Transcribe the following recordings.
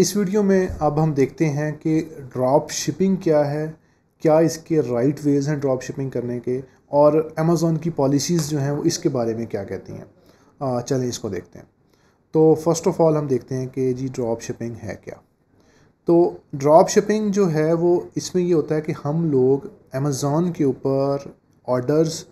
इस वीडियो में अब हम देखते हैं कि ड्रॉप शिपिंग क्या है क्या इसके राइट वेज़ हैं ड्रॉप शिपिंग करने के और अमेज़ोन की पॉलिसीज़ जो हैं वो इसके बारे में क्या कहती हैं चलें इसको देखते हैं तो फ़र्स्ट ऑफ़ ऑल हम देखते हैं कि जी ड्रॉप शिपिंग है क्या तो ड्रॉप शिपिंग जो है वो इसमें ये होता है कि हम लोग अमेज़ोन के ऊपर ऑर्डर्स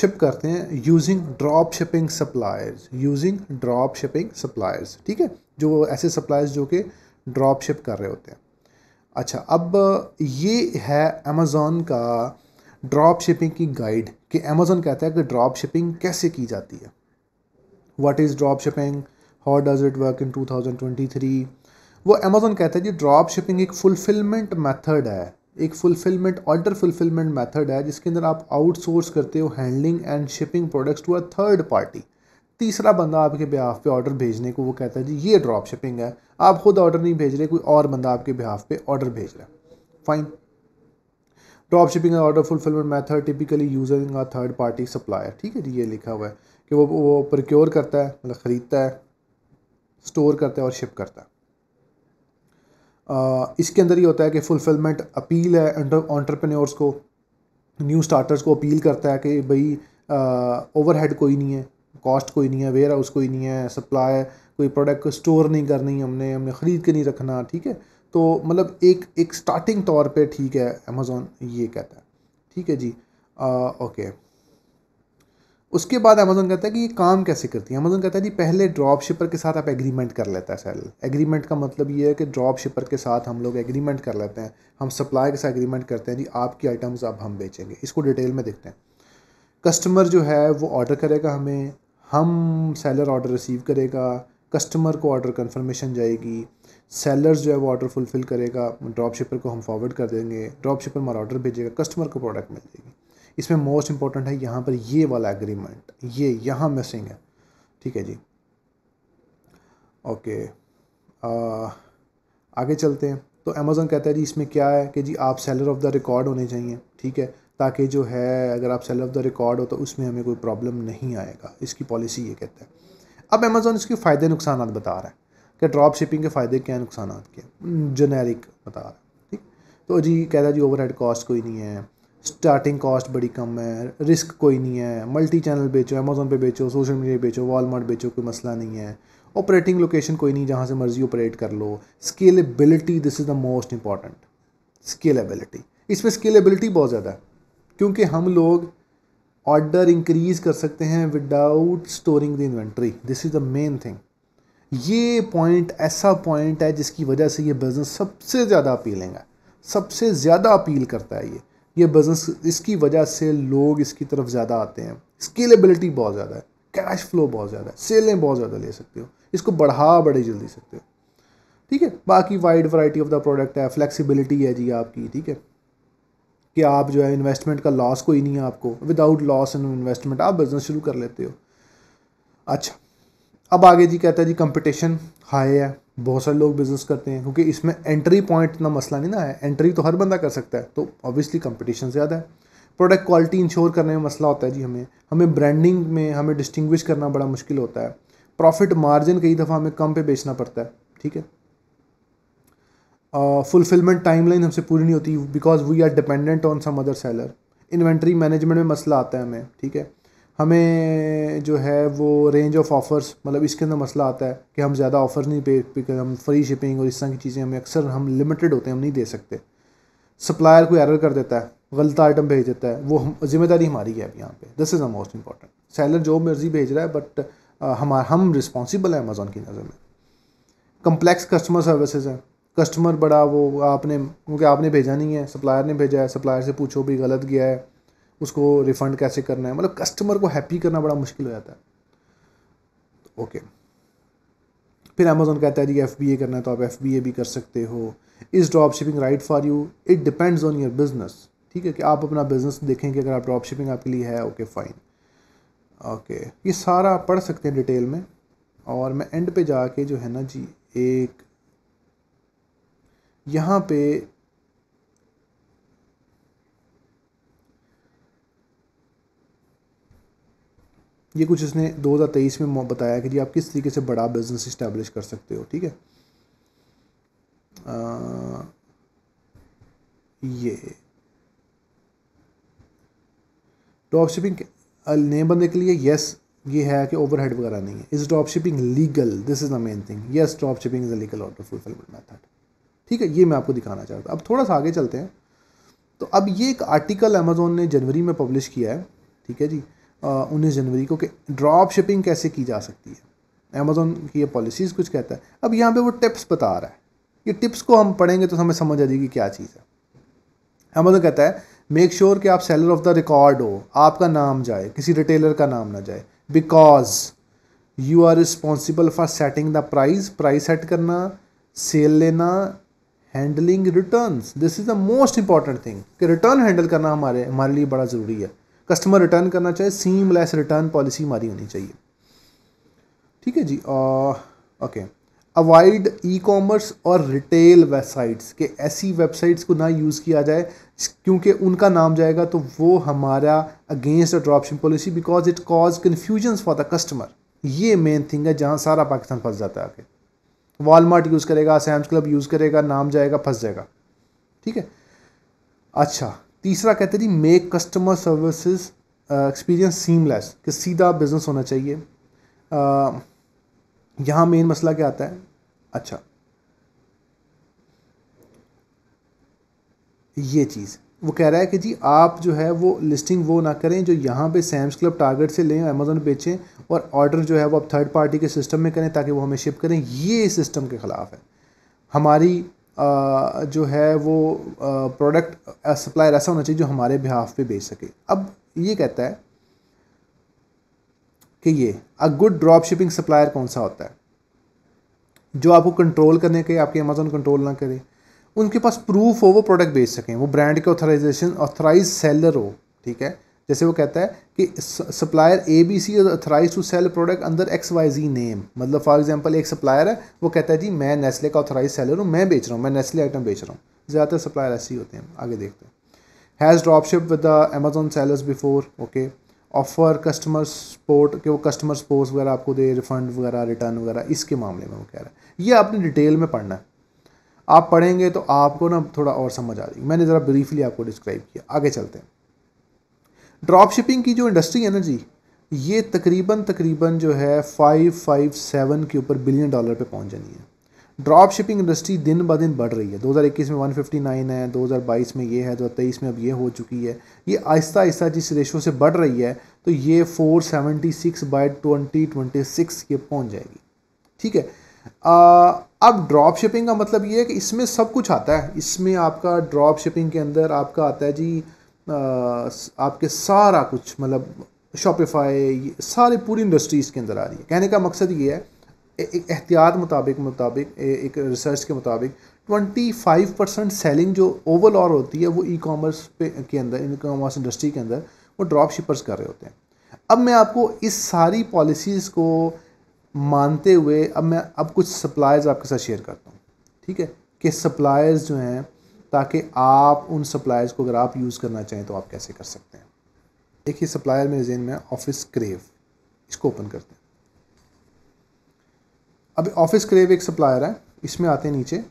शिप करते हैं using drop shipping suppliers using drop shipping suppliers ठीक है जो ऐसे सप्लायर्स जो कि ड्रॉप शिप कर रहे होते हैं अच्छा अब ये है अमेज़ोन का ड्रॉप शिपिंग की गाइड कि अमेज़ोन कहता है कि ड्रॉप शिपिंग कैसे की जाती है what is drop shipping how does it work in 2023 वो अमेज़ोन कहता है कि ड्रॉप शिपिंग एक फुलफिलमेंट मेथड है एक फुलफिलमेंट ऑर्डर फुलफिलमेंट मेथड है जिसके अंदर आप आउटसोर्स करते हो handling and shipping products to a third party तीसरा बंदा आपके बिहाफ पे ऑर्डर भेजने को वो कहता है जी ये ड्रॉप शिपिंग है आप खुद ऑर्डर नहीं भेज रहे कोई और बंदा आपके बिहाफ पे ऑर्डर भेज रहा है fine drop shipping and order fulfilment method typically using a third party supplier ठीक है जी ये लिखा हुआ है कि वो वो प्रोक्योर करता है मतलब ख़रीदता है स्टोर करता है और शिप करता है आ, इसके अंदर ये होता है कि फुलफिलमेंट अपील है ऑन्टरप्रनोर्स को न्यू स्टार्टर्स को अपील करता है कि भाई ओवरहेड कोई नहीं है कॉस्ट कोई नहीं है वेयर हाउस कोई नहीं है सप्लाई कोई प्रोडक्ट को स्टोर नहीं करनी हमने हमने ख़रीद के नहीं रखना ठीक है तो मतलब एक एक स्टार्टिंग तौर पे ठीक है अमेज़ोन ये कहता है ठीक है जी आ, ओके उसके बाद अमेज़ोन कहता है कि ये काम कैसे करती है अमेज़ोन कहता है जी पहले ड्रॉप शिपर के साथ आप एग्रीमेंट कर लेता है सेल एग्रीमेंट का मतलब ये है कि ड्रॉप शिपर के साथ हम लोग एग्रीमेंट कर लेते हैं हम सप्लाई के साथ एग्रीमेंट करते हैं जी आपकी आइटम्स अब आप हम बेचेंगे इसको डिटेल में देखते हैं कस्टमर जो है वो ऑर्डर करेगा हमें हम सेलर ऑर्डर रिसीव करेगा कस्टमर को ऑर्डर कंफर्मेशन जाएगी सेलर्स जो है वो ऑर्डर फुलफ़िल करेगा ड्रॉप शिपर को हम फॉरवर्ड कर देंगे ड्रॉप शिपर हमारा ऑर्डर भेजेगा कस्टमर को प्रोडक्ट मिल जाएगी इसमें मोस्ट इंपॉर्टेंट है यहाँ पर ये वाला एग्रीमेंट ये यहाँ मिसिंग है ठीक है जी ओके आ, आगे चलते हैं तो अमेज़ोन कहता है जी इसमें क्या है कि जी आप सेलर ऑफ़ द रिकॉर्ड होने चाहिए ठीक है ताकि जो है अगर आप सेल ऑफ द रिकॉर्ड हो तो उसमें हमें कोई प्रॉब्लम नहीं आएगा इसकी पॉलिसी ये कहता है अब अमेज़ोन इसके फ़ायदे नुकसान बता रहा है कि ड्रॉप शिपिंग के फ़ायदे क्या नुकसान के जेनेरिक बता रहा है ठीक तो जी कह रहा है जी ओवर कॉस्ट कोई नहीं है स्टार्टिंग कॉस्ट बड़ी कम है रिस्क कोई नहीं है मल्टी चैनल बेचो अमेज़ोन पे बेचो सोशल मीडिया बेचो वॉलमार्ट बेचो कोई मसला नहीं है ऑपरेटिंग लोकेशन कोई नहीं जहाँ से मर्जी ऑपरेट कर लो scalability this is the most important scalability इसमें स्केलेबिलिटी बहुत ज़्यादा है क्योंकि हम लोग ऑर्डर इंक्रीज़ कर सकते हैं without storing the inventory this is the main thing ये पॉइंट ऐसा पॉइंट है जिसकी वजह से ये बिज़नेस सबसे ज़्यादा अपीलेंगे सबसे ज़्यादा अपील करता है ये ये बिज़नेस इसकी वजह से लोग इसकी तरफ ज़्यादा आते हैं स्केलेबिलिटी बहुत ज़्यादा है कैश फ्लो बहुत ज़्यादा है सेलें बहुत ज़्यादा ले सकते हो इसको बढ़ा बड़े जल्दी सकते हो ठीक है बाकी wide variety of the product है फ्लेक्सिबिलिटी है जी आपकी ठीक है कि आप जो है इन्वेस्टमेंट का लॉस कोई नहीं है आपको विदाउट लॉस इन इन्वेस्टमेंट आप बिज़नेस शुरू कर लेते हो अच्छा अब आगे जी कहता है जी कंपटीशन हाई है बहुत सारे लोग बिज़नेस करते हैं क्योंकि इसमें एंट्री पॉइंट इतना मसला नहीं ना है एंट्री तो हर बंदा कर सकता है तो ऑब्वियसली कंपटीशन ज़्यादा है प्रोडक्ट क्वालिटी इंश्योर करने में मसला होता है जी हमें हमें ब्रांडिंग में हमें डिस्टिंग्विश करना बड़ा मुश्किल होता है प्रॉफिट मार्जिन कई दफ़ा हमें कम पे बेचना पड़ता है ठीक है फुलफिलमेंट टाइमलाइन हमसे पूरी नहीं होती because we are dependent on some other seller inventory management में मसला आता है हमें ठीक है हमें जो है वो रेंज ऑफ ऑफ़र्स मतलब इसके अंदर मसला आता है कि हम ज़्यादा ऑफ़र्स नहीं पे हम फ्री शिपिंग और इस तरह की चीज़ें हमें अक्सर हम लिमिटेड होते हैं हम नहीं दे सकते सप्लायर कोई एरर कर देता है गलत आइटम भेज देता है वो हम जिम्मेदारी हमारी है अब यहाँ पे this is the most important seller जो मर्जी भेज रहा है बट uh, हमारा हम रिस्पॉन्सिबल है अमेज़ोन की नज़र में कम्प्लेक्स कस्टमर सर्विसेज हैं कस्टमर बड़ा वो आपने क्योंकि आपने भेजा नहीं है सप्लायर ने भेजा है सप्लायर से पूछो भी गलत गया है उसको रिफ़ंड कैसे करना है मतलब कस्टमर को हैप्पी करना बड़ा मुश्किल हो जाता है ओके फिर अमेज़ोन कहता है जी एफ बी ए करना है तो आप एफ बी ए भी कर सकते हो is drop shipping right for you it depends on your business ठीक है कि आप अपना बिज़नेस देखें कि अगर आप ड्रॉप शिपिंग आपके लिए है ओके फ़ाइन ओके ये सारा पढ़ सकते हैं डिटेल में और मैं एंड पे जाके जो है ना जी एक यहाँ पे ये कुछ इसने 2023 में बताया कि जी आप किस तरीके से बड़ा बिजनेस इस्टेब्लिश कर सकते हो ठीक है आ, ये टॉप शिपिंग नए बंदे के लिए येस ये है कि ओवरहेड वगैरह नहीं है is drop shipping legal this is the main thing yes drop shipping is a legal order fulfilment method ठीक है ये मैं आपको दिखाना चाहता अब थोड़ा सा आगे चलते हैं तो अब ये एक आर्टिकल अमेज़ोन ने जनवरी में पब्लिश किया है ठीक है जी उन्नीस जनवरी को कि ड्रॉप शिपिंग कैसे की जा सकती है अमेज़ोन की ये पॉलिसीज़ कुछ कहता है अब यहाँ पे वो टिप्स बता रहा है ये टिप्स को हम पढ़ेंगे तो हमें समझ आ जाएगी क्या चीज़ है अमेज़ोन कहता है मेक श्योर sure कि आप सेलर ऑफ द रिकॉर्ड हो आपका नाम जाए किसी रिटेलर का नाम ना जाए because you are responsible for setting the price price set करना सेल लेना handling return this is the most important thing कि रिटर्न हैंडल करना हमारे हमारे लिए बड़ा ज़रूरी है कस्टमर रिटर्न करना चाहिए सीम लेस रिटर्न पॉलिसी हमारी होनी चाहिए ठीक है जी ओके अवॉइड ई कॉमर्स और रिटेल वेबसाइट्स के ऐसी वेबसाइट्स को ना यूज़ किया जाए क्योंकि उनका नाम जाएगा तो वो हमारा against a dropship policy because it cause confusion for the customer ये मेन थिंग है जहाँ सारा पाकिस्तान फंस जाता है आगे वॉलमार्ट यूज़ करेगा सैम्स क्लब यूज़ करेगा नाम जाएगा फंस जाएगा ठीक है अच्छा तीसरा कहते जी make customer services experience seamless कि सीधा बिजनेस होना चाहिए uh, यहाँ मेन मसला क्या आता है अच्छा ये चीज़ वो कह रहा है कि जी आप जो है वो लिस्टिंग वो ना करें जो यहाँ पे सैम्स क्लब टारगेट से लें अमेजोन बेचें और ऑर्डर जो है वो आप थर्ड पार्टी के सिस्टम में करें ताकि वो हमें शिप करें ये सिस्टम के ख़िलाफ़ है हमारी आ, जो है वो प्रोडक्ट सप्लायर ऐसा होना चाहिए जो हमारे बिहाफ पे बेच सके अब ये कहता है कि ये a good drop shipping supplier कौन सा होता है जो आपको कंट्रोल करने के आपके अमेज़ोन कंट्रोल ना करें उनके पास प्रूफ हो वो प्रोडक्ट बेच सकें वो ब्रांड के ऑथराइजेशन ऑथराइज सेलर हो ठीक है जैसे वो कहता है कि supplier A B C authorise to sell product अंदर एक्स वाई जी नेम मतलब फॉर एग्जांपल एक सप्लायर है वो कहता है जी मैं नेस्ले का ऑथराइज सेलर हूँ मैं बेच रहा हूँ मैं नेस्ले आइटम बेच रहा हूँ ज़्यादातर सप्लायर ऐसे ही होते हैं आगे देखते हैं has dropship with the Amazon sellers before okay offer customer support के वो कस्टमर सपोर्ट वगैरह आपको दे रिफंड वगैरह रिटर्न वगैरह इसके मामले में वो कह रहा है ये आपने डिटेल में पढ़ना है आप पढ़ेंगे तो आपको ना थोड़ा और समझ आ जाएगी मैंने ज़रा ब्रीफली आपको डिस्क्राइब किया आगे चलते हैं ड्रॉप शिपिंग की जो इंडस्ट्री है ना जी ये तकरीबन तकरीबन जो है फाइव फाइव सेवन के ऊपर बिलियन डॉलर पे पहुंच जानी है ड्रॉप शिपिंग इंडस्ट्री दिन ब दिन बढ़ रही है 2021 में 159 है 2022 में ये है 2023 में अब ये हो चुकी है ये आहिस्ता आहिस्ता जिस रेशो से बढ़ रही है तो ये 476 seventy six by twenty twenty six ये पहुँच जाएगी ठीक है आ, अब ड्रॉप शिपिंग का मतलब ये है कि इसमें सब कुछ आता है इसमें आपका ड्रॉप शिपिंग के अंदर आपका आता है जी आ, आपके सारा कुछ मतलब शॉपिफाई सारी पूरी इंडस्ट्री इसके अंदर आ रही है कहने का मकसद ये है एक एहतियात मुताबिक मुताबिक एक रिसर्च के मुताबिक 25 परसेंट सेलिंग जो ओवरऑल होती है वो ई कॉमर्स पे के अंदर ई कॉमर्स इंडस्ट्री के अंदर वो ड्रॉप शिपर्स कर रहे होते हैं अब मैं आपको इस सारी पॉलिसीज़ को मानते हुए अब मैं अब कुछ सप्लायर्स आपके साथ शेयर करता हूँ ठीक है कि सप्लायर्स जो हैं ताकि आप उन सप्लायर्स को अगर आप यूज़ करना चाहें तो आप कैसे कर सकते हैं देखिए सप्लायर मेरे जेन में ऑफिस क्रेव इसको ओपन करते हैं अब ऑफिस क्रेव एक सप्लायर है इसमें आते हैं नीचे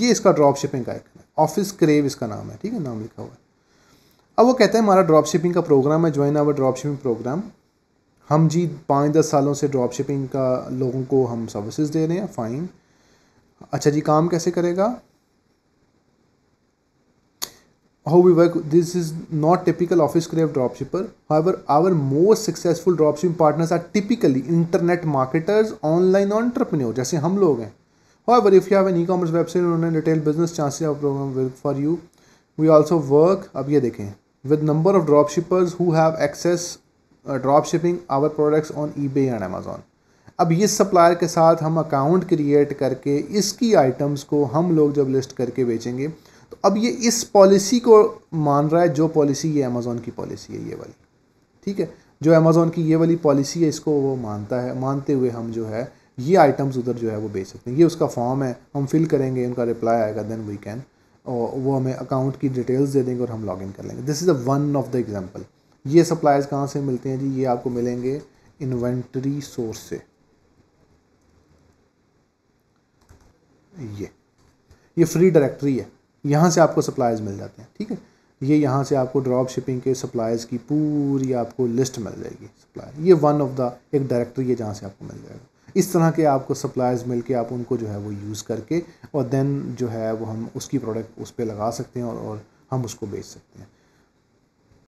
ये इसका ड्रॉप शिपिंग का एक ऑफिस क्रेव इसका नाम है ठीक है नाम लिखा हुआ है अब वो कहते हैं हमारा ड्रॉप शिपिंग का प्रोग्राम है join our drop shipping programme हम जी पाँच दस सालों से ड्रॉप शिपिंग का लोगों को हम सर्विसेज दे रहे हैं फाइन अच्छा जी काम कैसे करेगा how we work this is not typical office crave drop shipper our our most successful drop shipping partners are typically internet marketers online entrepreneurs जैसे हम लोग हैं ever if you have an e commerce website online retail business chances for you we also work अब ये देखें with number of dropshippers who have access shipping uh, dropshipping our products on eBay and Amazon. अब इस supplier के साथ हम account create करके इसकी आइटम्स को हम लोग जब लिस्ट करके बेचेंगे तो अब ये इस पॉलिसी को मान रहा है जो पॉलिसी ये अमेज़ोन की पॉलिसी है ये वाली ठीक है जो अमेज़ोन की ये वाली पॉलिसी है इसको वो मानता है मानते हुए हम जो है ये आइटम्स उधर जो है वो बेच सकते हैं ये उसका फॉर्म है हम फिल करेंगे उनका रिप्लाई आएगा देन वी कैन और वो हमें अकाउंट की डिटेल्स दे देंगे और हम लॉगिन कर लेंगे this is a one of the example ये सप्लायर्स कहाँ से मिलते हैं जी ये आपको मिलेंगे इन्वेंट्री सोर्स से ये ये फ्री डायरेक्टरी है यहाँ से आपको सप्लायर्स मिल जाते हैं ठीक है ये यहाँ से आपको ड्रॉप शिपिंग के सप्लायर्स की पूरी आपको लिस्ट मिल जाएगी सप्लाई ये वन ऑफ द एक डायरेक्टरी है जहाँ से आपको मिल जाएगा इस तरह के आपको सप्लायर्स मिल के आप उनको जो है वो यूज़ करके और देन जो है वो हम उसकी प्रोडक्ट उस पर लगा सकते हैं और, और हम उसको बेच सकते हैं